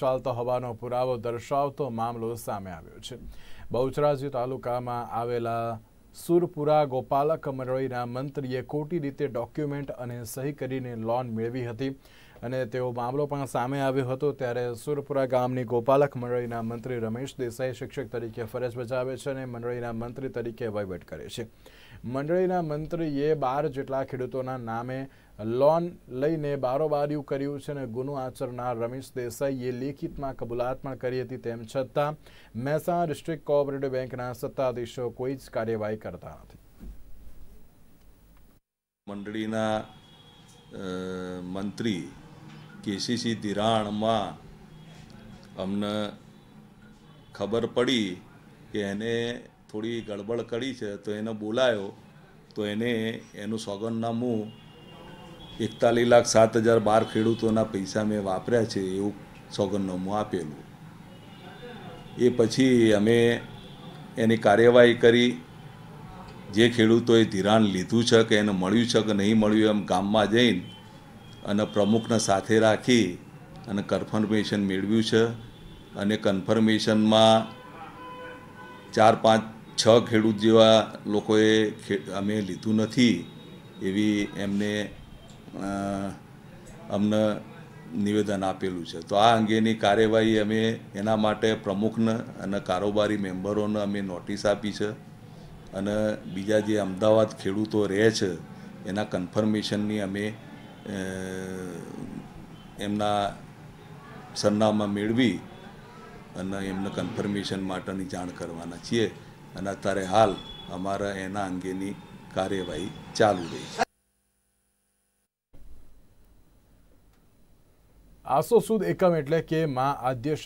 ચાલતો હોવાનો પુરાવો દર્શાવતો મામલો સામે આવ્યો છે બહુચરાજી તાલુકામાં આવેલા સુરપુરા ગોપાલક મંડળીના મંત્રીએ ખોટી રીતે ડોક્યુમેન્ટ અને સહી કરીને લોન મેળવી હતી અને તેઓ મામલો પણ સામે આવ્યો હતો ત્યારે સુરપુરા ગામની ગોપાલક મંડળીના મંત્રી રમેશ દેસાઈ શિક્ષક તરીકે ફરજ બજાવે છે અને મંડળીના મંત્રી તરીકે વહીવટ કરે છે મંડળીના મંત્રીએ બાર જેટલા ખેડૂતોના નામે લોન લઈને બારોબારીયું કર્યું છે અને ગુનો આચરનાર રમેશ દેસાઈએ લેખિતમાં કબૂલાત પણ કરી હતી તેમ છતાં મહેસાણા ડિસ્ટ્રિક્ટ કોઓપરેટિવ બેંકના સત્તાધીશો કોઈ જ કાર્યવાહી કરતા નથી મંડળીના મંત્રી કેસીસી ધિરાણમાં અમને ખબર પડી કે એને થોડી ગડબડ કરી છે તો એને બોલાયો તો એને એનું સોગંદનામું એકતાલીસ લાખ સાત હજાર બાર ખેડૂતોના પૈસા મેં વાપર્યા છે એવું સોગંદનામું આપેલું એ પછી અમે એની કાર્યવાહી કરી જે ખેડૂતોએ ધિરાણ લીધું છે કે એને મળ્યું છે કે નહીં મળ્યું એમ ગામમાં જઈને અને પ્રમુખને સાથે રાખી અને કન્ફર્મેશન મેળવ્યું છે અને કન્ફર્મેશનમાં ચાર પાંચ છ ખેડૂત જેવા લોકોએ અમે લીધું નથી એવી એમને અમને નિવેદન આપેલું છે તો આ અંગેની કાર્યવાહી અમે એના માટે પ્રમુખને અને કારોબારી મેમ્બરોને અમે નોટિસ આપી છે અને બીજા જે અમદાવાદ ખેડૂતો રહે છે એના કન્ફર્મેશનની અમે એમના સરનામા મેળવી અને એમને કન્ફર્મેશન માટેની જાણ કરવાના છીએ અને અત્યારે હાલ અમારા એના અંગેની કાર્યવાહી ચાલુ રહી છે આસો સુદ એકમ એટલે કે માં આદ્ય